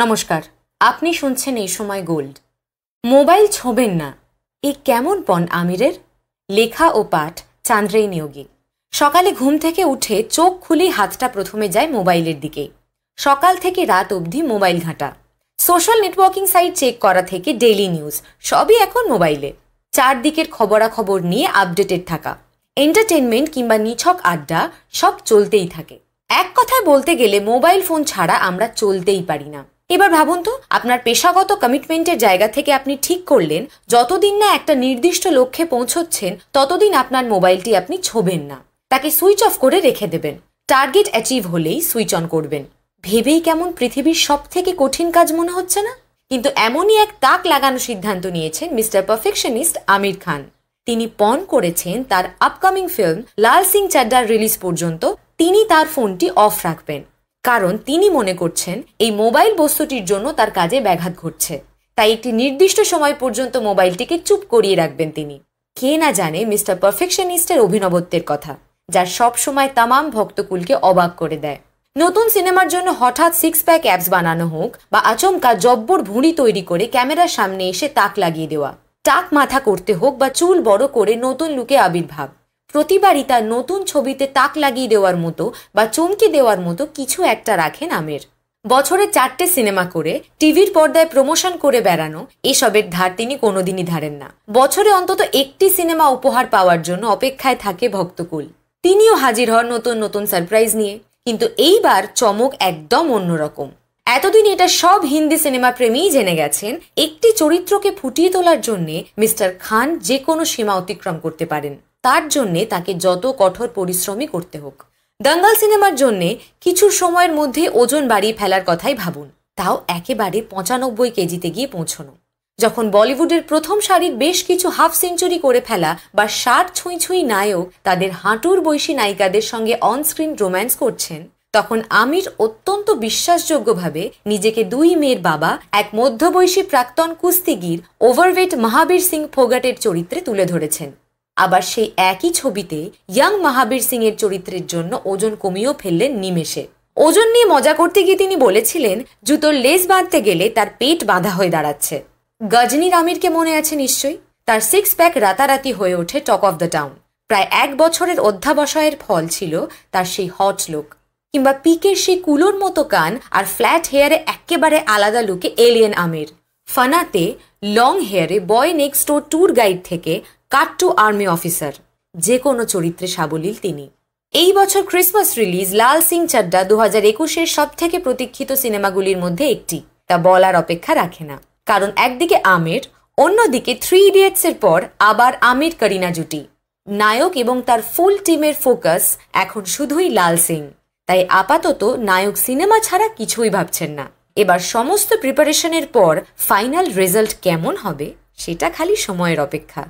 নমস্কার আপনি শুনছেন এই সময় গোল্ড মোবাইল ছোবেন না এ কেমন পণ আমিরের লেখা ও পাঠ চান্দ্রেই নিয়োগী সকালে ঘুম থেকে উঠে চোখ খুলেই হাতটা প্রথমে যায় মোবাইলের দিকে সকাল থেকে রাত অবধি মোবাইল ঘাঁটা সোশ্যাল নেটওয়ার্কিং সাইট চেক করা থেকে ডেইলি নিউজ সবই এখন মোবাইলে চারদিকের খবরাখবর নিয়ে আপডেটেড থাকা এন্টারটেনমেন্ট কিংবা নিছক আড্ডা সব চলতেই থাকে এক কথায় বলতে গেলে মোবাইল ফোন ছাড়া আমরা চলতেই পারি না এবার ভাবুন তো আপনার পেশাগত কমিটমেন্টের জায়গা থেকে আপনি ঠিক করলেন যতদিন না একটা নির্দিষ্ট লক্ষ্যে পৌঁছচ্ছেন ততদিন আপনার মোবাইলটি আপনি ছোবেন না তাকে সুইচ অফ করে রেখে দেবেন টার্গেট অ্যাচিভ হলেই সুইচ অন করবেন ভেবেই কেমন পৃথিবীর সব থেকে কঠিন কাজ মনে হচ্ছে না কিন্তু এমনই এক তাক লাগানো সিদ্ধান্ত নিয়েছেন মিস্টার পারফেকশনিস্ট আমির খান তিনি পণ করেছেন তার আপকামিং ফিল্ম লাল সিং চাড্ডার রিলিজ পর্যন্ত তিনি তার ফোনটি অফ রাখবেন কারণ তিনি মনে করছেন এই মোবাইল বস্তুটির জন্য তার কাজে ব্যাঘাত ঘটছে তাই একটি নির্দিষ্ট সময় পর্যন্ত মোবাইলটিকে চুপ করিয়ে রাখবেন তিনি কে না জানে মিস্টার পারফেকশনিস্টের অভিনবত্বের কথা যা সবসময় তামাম ভক্তকুলকে অবাক করে দেয় নতুন সিনেমার জন্য হঠাৎ সিক্স প্যাক অ্যাপস বানানো হোক বা আচমকা জব্বর ভুঁড়ি তৈরি করে ক্যামেরার সামনে এসে তাক লাগিয়ে দেওয়া টাক মাথা করতে হোক বা চুল বড় করে নতুন লুকে আবির্ভাব প্রতিবারই তার নতুন ছবিতে তাক লাগিয়ে দেওয়ার মতো বা চমকে দেওয়ার মতো কিছু একটা রাখেন আমের বছরে চারটে সিনেমা করে টিভির পর্দায় প্রমোশন করে বেড়ানো এসবের ধার তিনি কোনোদিনই ধারেন না বছরে অন্তত একটি সিনেমা উপহার পাওয়ার জন্য অপেক্ষায় থাকে ভক্তকুল তিনিও হাজির হন নতুন নতুন সারপ্রাইজ নিয়ে কিন্তু এইবার চমক একদম অন্যরকম এতদিন এটা সব হিন্দি সিনেমা প্রেমীই জেনে গেছেন একটি চরিত্রকে ফুটিয়ে তোলার জন্যে মিস্টার খান যে কোনো সীমা অতিক্রম করতে পারেন তার জন্যে তাকে যত কঠোর পরিশ্রমই করতে হোক দাঙ্গাল সিনেমার জন্যে কিছু সময়ের মধ্যে ওজন বাড়িয়ে ফেলার কথাই ভাবুন তাও একেবারে পঁচানব্বই কেজিতে গিয়ে পৌঁছনো যখন বলিউডের প্রথম সারির বেশ কিছু হাফ সেঞ্চুরি করে ফেলা বা ষাট ছুঁই ছুঁই নায়ক তাদের হাঁটুর বৈশী নায়িকাদের সঙ্গে অনস্ক্রিন রোম্যান্স করছেন তখন আমির অত্যন্ত বিশ্বাসযোগ্যভাবে নিজেকে দুই মেয়ের বাবা এক মধ্যবয়সী প্রাক্তন কুস্তিগির ওভারওয়েট মহাবীর সিং ফোগাটের চরিত্রে তুলে ধরেছেন আবার সেই একই ছবিতে ইয়াং মহাবীর সিং এর চরিত্রের জন্য ওজন কমিয়েও ফেললেন নিমেষে ওজন নিয়ে মজা করতে গিয়ে তিনি বলেছিলেন জুতোর লেস বাঁধতে গেলে তার পেট বাঁধা হয়ে দাঁড়াচ্ছে গজনী রামিরকে মনে আছে নিশ্চয়ই তার সিক্স প্যাক রাতারাতি হয়ে ওঠে টক অফ দ্য টাউন প্রায় এক বছরের অধ্যাবসায়ের ফল ছিল তার সেই হট লুক কিংবা পিকের সেই কুলোর মতো কান আর ফ্ল্যাট হেয়ারে একেবারে আলাদা লুকে এলিয়েন আমির ফানাতে লং হেয়ারে বয় নেক্সট ও ট্যুর গাইড থেকে কাট টু আর্মি অফিসার যে কোনো চরিত্রে সাবলীল তিনি এই বছর ক্রিসমাস রিলিজ লাল সিং চাড্ডা দু হাজার একুশের সব থেকে প্রতীক্ষিত সিনেমাগুলির মধ্যে একটি তা বলার অপেক্ষা রাখে না কারণ একদিকে আমির অন্যদিকে থ্রি এর পর আবার আমির করিনা জুটি নায়ক এবং তার ফুল টিমের ফোকাস এখন শুধুই লাল সিং তাই আপাতত নায়ক সিনেমা ছাড়া কিছুই ভাবছেন না এবার সমস্ত প্রিপারেশনের পর ফাইনাল রেজাল্ট কেমন হবে সেটা খালি সময়ের অপেক্ষা